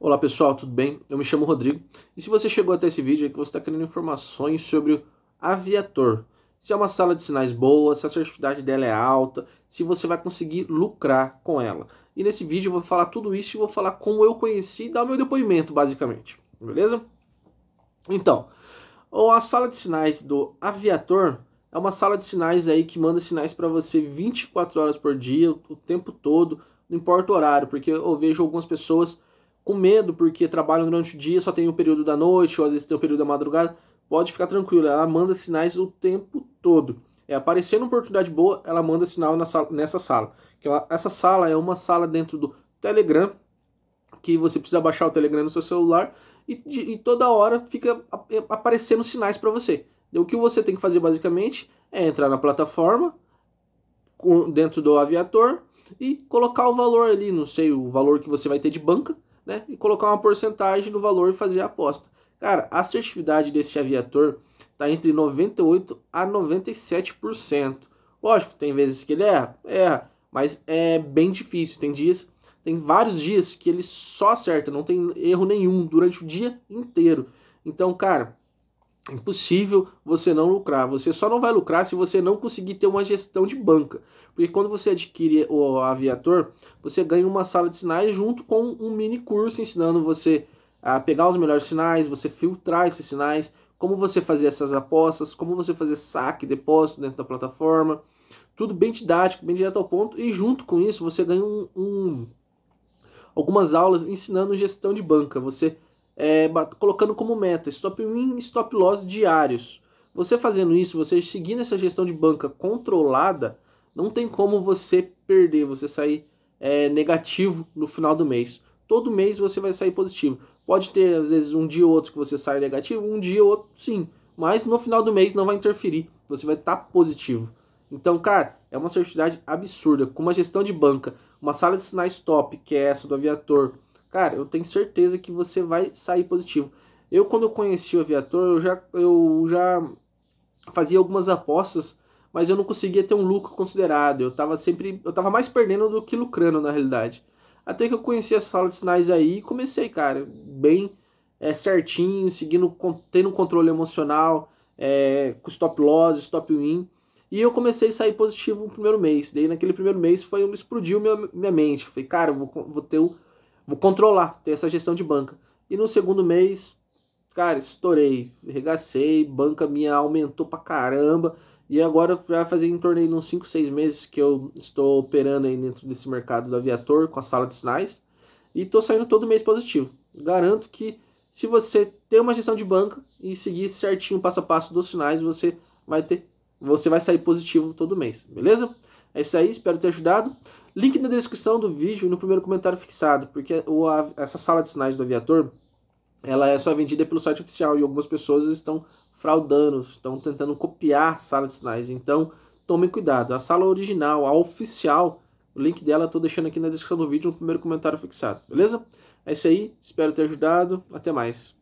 Olá pessoal, tudo bem? Eu me chamo Rodrigo e se você chegou até esse vídeo é que você está querendo informações sobre o Aviator. Se é uma sala de sinais boa, se a assertividade dela é alta, se você vai conseguir lucrar com ela. E nesse vídeo eu vou falar tudo isso e vou falar como eu conheci e dar o meu depoimento, basicamente. Beleza? Então, a sala de sinais do Aviator é uma sala de sinais aí que manda sinais para você 24 horas por dia, o tempo todo, não importa o horário, porque eu vejo algumas pessoas com medo porque trabalham durante o dia, só tem o um período da noite, ou às vezes tem o um período da madrugada, pode ficar tranquilo ela manda sinais o tempo todo. É aparecendo uma oportunidade boa, ela manda sinal sala, nessa sala. Ela, essa sala é uma sala dentro do Telegram, que você precisa baixar o Telegram no seu celular e, de, e toda hora fica é, aparecendo sinais para você. O que você tem que fazer basicamente é entrar na plataforma, dentro do aviator, e colocar o valor ali, não sei, o valor que você vai ter de banca, né, e colocar uma porcentagem do valor e fazer a aposta. Cara, a assertividade desse aviator está entre 98% a 97%. Lógico, tem vezes que ele erra, erra, mas é bem difícil. Tem dias, tem vários dias que ele só acerta, não tem erro nenhum durante o dia inteiro. Então, cara, impossível você não lucrar. Você só não vai lucrar se você não conseguir ter uma gestão de banca. Porque quando você adquire o aviator, você ganha uma sala de sinais junto com um mini curso ensinando você a pegar os melhores sinais, você filtrar esses sinais, como você fazer essas apostas, como você fazer saque, depósito dentro da plataforma. Tudo bem didático, bem direto ao ponto. E junto com isso, você ganha um, um algumas aulas ensinando gestão de banca. Você é, colocando como meta stop win e stop loss diários. Você fazendo isso, você seguindo essa gestão de banca controlada, não tem como você perder, você sair é, negativo no final do mês. Todo mês você vai sair positivo. Pode ter, às vezes, um dia ou outro que você sai negativo, um dia ou outro sim. Mas no final do mês não vai interferir. Você vai estar tá positivo. Então, cara, é uma certidão absurda. Com uma gestão de banca, uma sala de sinais top, que é essa do aviator, Cara, eu tenho certeza que você vai sair positivo. Eu, quando eu conheci o Aviator, eu já, eu já fazia algumas apostas, mas eu não conseguia ter um lucro considerado. Eu estava sempre. Eu tava mais perdendo do que lucrando, na realidade. Até que eu conheci a sala de sinais aí e comecei, cara, bem é, certinho, seguindo, tendo controle emocional, é, com stop loss, stop win. E eu comecei a sair positivo no primeiro mês. Daí naquele primeiro mês foi, explodiu minha, minha mente. Eu falei, cara, eu vou, vou ter o Vou controlar, ter essa gestão de banca. E no segundo mês, cara, estourei, regacei, banca minha aumentou pra caramba. E agora vai fazer em torno de uns 5, 6 meses que eu estou operando aí dentro desse mercado do aviator com a sala de sinais. E estou saindo todo mês positivo. Garanto que se você tem uma gestão de banca e seguir certinho o passo a passo dos sinais, você vai ter, você vai sair positivo todo mês, beleza? É isso aí, espero ter ajudado. Link na descrição do vídeo e no primeiro comentário fixado, porque o, a, essa sala de sinais do aviator, ela é só vendida pelo site oficial e algumas pessoas estão fraudando, estão tentando copiar a sala de sinais. Então, tomem cuidado. A sala original, a oficial, o link dela eu tô deixando aqui na descrição do vídeo no primeiro comentário fixado, beleza? É isso aí, espero ter ajudado. Até mais.